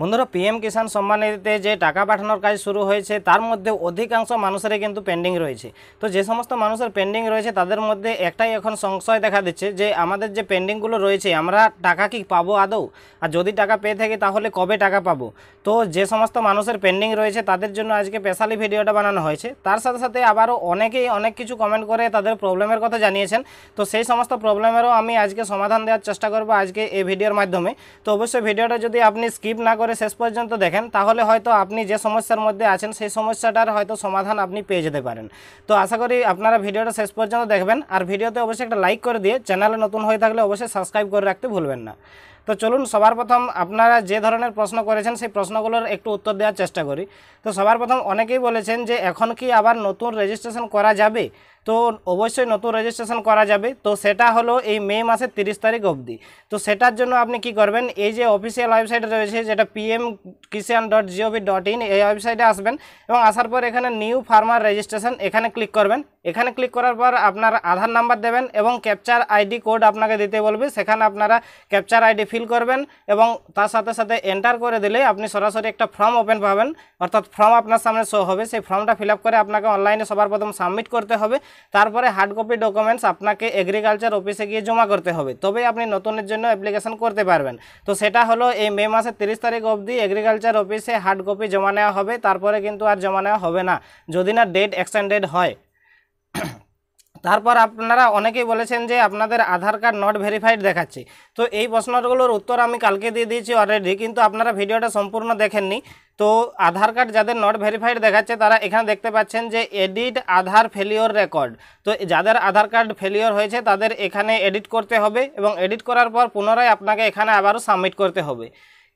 বন্ধুরা পিএম কিষাণ সম্মান নিধিতে যে টাকা পাঠানোর কাজ শুরু হয়েছে তার মধ্যে অধিকাংশ মানুষেরই কিন্তু পেন্ডিং রয়েছে তো যে সমস্ত মানুষের পেন্ডিং রয়েছে তাদের মধ্যে একটাই এখন সংশয় দেখা দিচ্ছে যে আমাদের যে পেন্ডিংগুলো রয়েছে আমরা টাকা কি পাবো আদৌ আর যদি টাকা পেয়ে থাকি তাহলে কবে টাকা পাবো তো যে সমস্ত মানুষের পেন্ডিং রয়েছে তাদের জন্য আজকে স্পেশালি ভিডিওটা বানানো হয়েছে তার সাথে সাথে আবারও অনেকেই অনেক কিছু কমেন্ট করে তাদের প্রবলেমের কথা জানিয়েছেন তো সেই সমস্ত প্রবলেমেরও আমি আজকে সমাধান দেওয়ার চেষ্টা করবো আজকে এই ভিডিওর মাধ্যমে তো অবশ্যই ভিডিওটা যদি আপনি স্কিপ না করে করে শেষ পর্যন্ত দেখেন তাহলে হয়তো আপনি যে সমস্যার মধ্যে আছেন সেই সমস্যাটার হয়তো সমাধান আপনি পেয়ে যেতে পারেন তো আশা করি আপনারা ভিডিওটা শেষ পর্যন্ত দেখবেন আর ভিডিওতে অবশ্যই একটা লাইক করে দিয়ে চ্যানেলে নতুন হয়ে থাকলে অবশ্যই সাবস্ক্রাইব করে রাখতে ভুলবেন না তো চলুন সবার প্রথম আপনারা যে ধরনের প্রশ্ন করেছেন সেই প্রশ্নগুলোর একটু উত্তর দেওয়ার চেষ্টা করি তো সবার প্রথম অনেকেই বলেছেন যে এখন কি আবার নতুন রেজিস্ট্রেশন করা যাবে তো অবশ্যই নতুন রেজিস্ট্রেশন করা যাবে তো সেটা হলো এই মে মাসের তিরিশ তারিখ অবধি তো সেটার জন্য আপনি কি করবেন এই যে অফিসিয়াল ওয়েবসাইট রয়েছে যেটা PM Kisan dot G O V dot in এই ওয়েবসাইটে আসবেন এবং আসার পর এখানে নিউ ফার্মার রেজিস্ট্রেশন এখানে ক্লিক করবেন এখানে ক্লিক করার পর আপনার আধার নাম্বার দেবেন এবং ক্যাপচার আইডি কোড আপনাকে দিতে বলবে সেখানে আপনারা ক্যাপচার আইডি ফিল করবেন এবং তার সাথে সাথে এন্টার করে দিলে আপনি সরাসরি একটা ফর্ম ওপেন পাবেন অর্থাৎ ফর্ম আপনার সামনে শো হবে সেই ফর্মটা ফিল করে আপনাকে অনলাইনে সবার প্রথম সাবমিট করতে হবে তারপরে হার্ড কপি ডকুমেন্টস আপনাকে এগ্রিকালচার অফিসে গিয়ে জমা করতে হবে তবে আপনি নতুনের জন্য অ্যাপ্লিকেশন করতে পারবেন তো সেটা হলো এই মে মাসের তিরিশ তারিখ অবধি এগ্রিকালচার অফিসে হার্ড কপি জমা নেওয়া হবে তারপরে কিন্তু আর জমা নেওয়া হবে না যদি না ডেট এক্সটেন্ডেড হয় তারপর আপনারা অনেকেই বলেছেন যে আপনাদের আধার কার্ড নট ভেরিফাইড দেখাচ্ছে তো এই প্রশ্নগুলোর উত্তর আমি কালকে দিয়ে দিয়েছি অলরেডি কিন্তু আপনারা ভিডিওটা সম্পূর্ণ দেখেননি তো আধার কার্ড যাদের নট ভেরিফাইড দেখাচ্ছে তারা এখানে দেখতে পাচ্ছেন যে এডিট আধার ফেলিওর রেকর্ড তো যাদের আধার কার্ড ফেলিওর হয়েছে তাদের এখানে এডিট করতে হবে এবং এডিট করার পর পুনরায় আপনাকে এখানে আবারও সাবমিট করতে হবে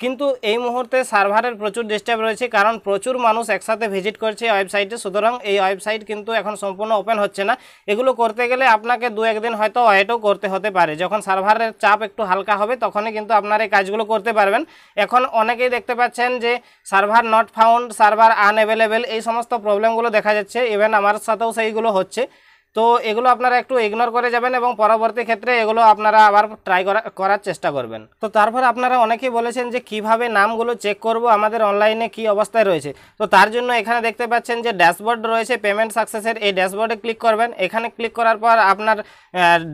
কিন্তু এই মুহূর্তে সার্ভারের প্রচুর ডিস্টার্ব রয়েছে কারণ প্রচুর মানুষ একসাথে ভিজিট করছে এই ওয়েবসাইটে সুতরাং এই ওয়েবসাইট কিন্তু এখন সম্পূর্ণ ওপেন হচ্ছে না এগুলো করতে গেলে আপনাকে দু একদিন হয়তো ওয়েটও করতে হতে পারে যখন সার্ভারের চাপ একটু হালকা হবে তখনই কিন্তু আপনার এই কাজগুলো করতে পারবেন এখন অনেকেই দেখতে পাচ্ছেন যে server not found server unavailable এই সমস্ত প্রবলেমগুলো দেখা যাচ্ছে ইভেন আমার সাথেও সেইগুলো হচ্ছে তো এগুলো আপনারা একটু ইগনোর করে যাবেন এবং পরবর্তী ক্ষেত্রে এগুলো আপনারা আবার ট্রাই করার চেষ্টা করবেন তো তারপর আপনারা অনেকেই বলেছেন যে কিভাবে নামগুলো চেক করব আমাদের অনলাইনে কি অবস্থায় রয়েছে তো তার জন্য এখানে দেখতে পাচ্ছেন যে ড্যাশবোর্ড রয়েছে পেমেন্ট সাকসেসের এই ড্যাশবোর্ডে ক্লিক করবেন এখানে ক্লিক করার পর আপনার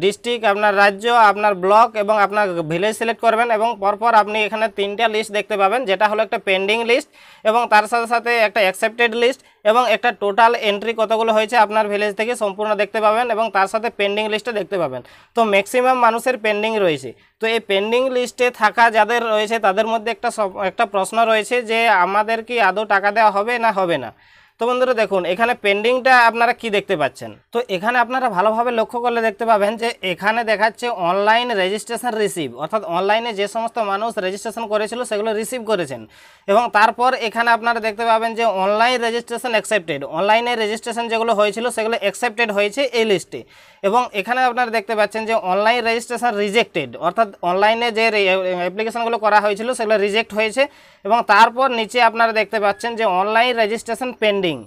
ডিস্ট্রিক্ট আপনার রাজ্য আপনার ব্লক এবং আপনার ভিলেজ সিলেক্ট করবেন এবং পরপর আপনি এখানে তিনটা লিস্ট দেখতে পাবেন যেটা হলো একটা পেন্ডিং লিস্ট এবং তার সাথে সাথে একটা অ্যাকসেপ্টেড লিস্ট এবং একটা টোটাল এন্ট্রি কতগুলো হয়েছে আপনার ভিলেজ থেকে সম্পূর্ণ দেখতে পাবেন এবং তার সাথে পেন্ডিং লিস্টে দেখতে পাবেন তো ম্যাক্সিমাম মানুষের পেন্ডিং রয়েছে তো এই পেন্ডিং লিস্টে থাকা যাদের রয়েছে তাদের মধ্যে একটা একটা প্রশ্ন রয়েছে যে আমাদের কি আদৌ টাকা দেওয়া হবে না হবে না তো বন্ধুরা দেখুন এখানে পেন্ডিংটা আপনারা কি দেখতে পাচ্ছেন তো এখানে আপনারা ভালোভাবে লক্ষ্য করলে দেখতে পাবেন যে এখানে দেখাচ্ছে অনলাইন রেজিস্ট্রেশন রিসিভ অর্থাৎ অনলাইনে যে সমস্ত মানুষ রেজিস্ট্রেশন করেছিল সেগুলো রিসিভ করেছেন এবং তারপর এখানে আপনারা দেখতে পাবেন যে অনলাইন রেজিস্ট্রেশন অ্যাকসেপ্টেড অনলাইনে রেজিস্ট্রেশন যেগুলো হয়েছিল সেগুলো অ্যাকসেপ্টেড হয়েছে এই লিস্টে এবং এখানে আপনারা দেখতে পাচ্ছেন যে অনলাইন রেজিস্ট্রেশন রিজেক্টেড অর্থাৎ অনলাইনে যে অ্যাপ্লিকেশনগুলো করা হয়েছিল সেগুলো রিজেক্ট হয়েছে এবং তারপর নিচে আপনারা দেখতে পাচ্ছেন যে অনলাইন রেজিস্ট্রেশন পেন্ডিং পেন্ডিং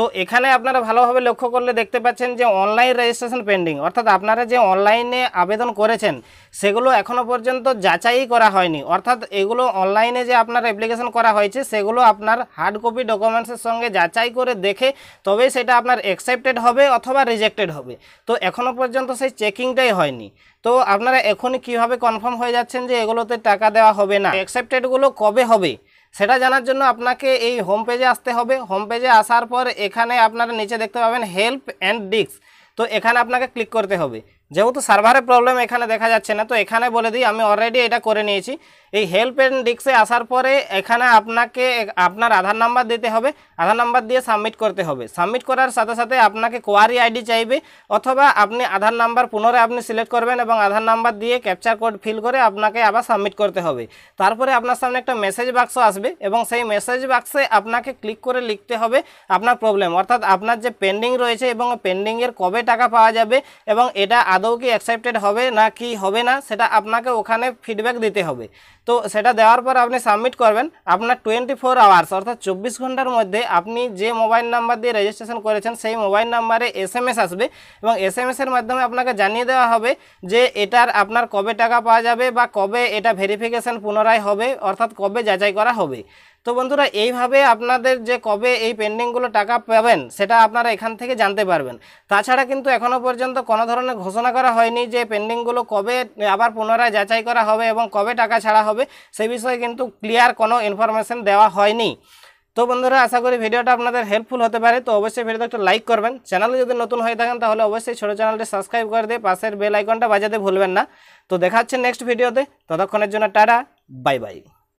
তো এখানে আপনারা ভালোভাবে লক্ষ্য করলে দেখতে পাচ্ছেন যে অনলাইন রেজিস্ট্রেশন পেন্ডিং অর্থাৎ আপনারা যে অনলাইনে আবেদন করেছেন সেগুলো এখনও পর্যন্ত যাচাই করা হয়নি অর্থাৎ এগুলো অনলাইনে যে আপনার অ্যাপ্লিকেশন করা হয়েছে সেগুলো আপনার হার্ড কপি ডকুমেন্টসের সঙ্গে যাচাই করে দেখে তবেই সেটা আপনার অ্যাকসেপ্টেড হবে অথবা রিজেক্টেড হবে তো এখনও পর্যন্ত সেই চেকিংটাই হয়নি তো আপনারা এখন কিভাবে কনফার্ম হয়ে যাচ্ছেন যে এগুলোতে টাকা দেওয়া হবে না অ্যাকসেপ্টেডগুলো কবে হবে সেটা জানার জন্য আপনাকে এই হোম পেজে আসতে হবে হোম পেজে আসার পর এখানে আপনারা নিচে দেখতে পাবেন হেল্প অ্যান্ড ডিস্ক তো এখানে আপনাকে ক্লিক করতে হবে যেহেতু সার্ভারের প্রবলেম এখানে দেখা যাচ্ছে না তো এখানে বলে দিই আমি অলরেডি এটা করে নিয়েছি এই হেল্প অ্যান্ড ডিক্সে আসার পরে এখানে আপনাকে আপনার আধার নাম্বার দিতে হবে আধার নাম্বার দিয়ে সাবমিট করতে হবে সাবমিট করার সাথে সাথে আপনাকে কোয়ারি আইডি চাইবে অথবা আপনি আধার নাম্বার পুনরায় আপনি সিলেক্ট করবেন এবং আধার নাম্বার দিয়ে ক্যাপচার কোড ফিল করে আপনাকে আবার সাবমিট করতে হবে তারপরে আপনার সামনে একটা মেসেজ বাক্স আসবে এবং সেই মেসেজ বাক্সে আপনাকে ক্লিক করে লিখতে হবে আপনার প্রবলেম অর্থাৎ আপনার যে পেন্ডিং রয়েছে এবং পেন্ডিংয়ের কবে টাকা পাওয়া যাবে এবং এটা আদৌ কি অ্যাকসেপ্টেড হবে না কি হবে না সেটা আপনাকে ওখানে ফিডব্যাক দিতে হবে তো সেটা দেওয়ার পর আপনি সাবমিট করবেন আপনার টোয়েন্টি ফোর আওয়ার্স অর্থাৎ চব্বিশ ঘন্টার মধ্যে আপনি যে মোবাইল নাম্বার দিয়ে রেজিস্ট্রেশন করেছেন সেই মোবাইল নাম্বারে এস এম এস আসবে এবং এস এম এসের মাধ্যমে আপনাকে জানিয়ে দেওয়া হবে যে এটার আপনার কবে টাকা পাওয়া যাবে বা কবে এটা ভেরিফিকেশান পুনরায় হবে অর্থাৎ কবে যাচাই করা হবে তো বন্ধুরা এইভাবে আপনাদের যে কবে এই পেন্ডিংগুলো টাকা পাবেন সেটা আপনারা এখান থেকে জানতে পারবেন তাছাড়া কিন্তু এখনও পর্যন্ত কোনো ধরনের ঘোষণা করা হয়নি যে পেন্ডিংগুলো কবে আবার পুনরায় যাচাই করা হবে এবং কবে টাকা ছাড়া হবে সে বিষয়ে কিন্তু ক্লিয়ার কোনো ইনফরমেশন দেওয়া হয়নি তো বন্ধুরা আশা করি ভিডিওটা আপনাদের হেল্পফুল হতে পারে তো অবশ্যই ভিডিওতে একটু লাইক করবেন চ্যানেলে যদি নতুন হয়ে থাকেন তাহলে অবশ্যই ছোটো চ্যানেলটি সাবস্ক্রাইব করে দিয়ে পাশের বেল আইকনটা বাজাতে ভুলবেন না তো দেখা হচ্ছে নেক্সট ভিডিওতে ততক্ষণের জন্য টাটা বাই বাই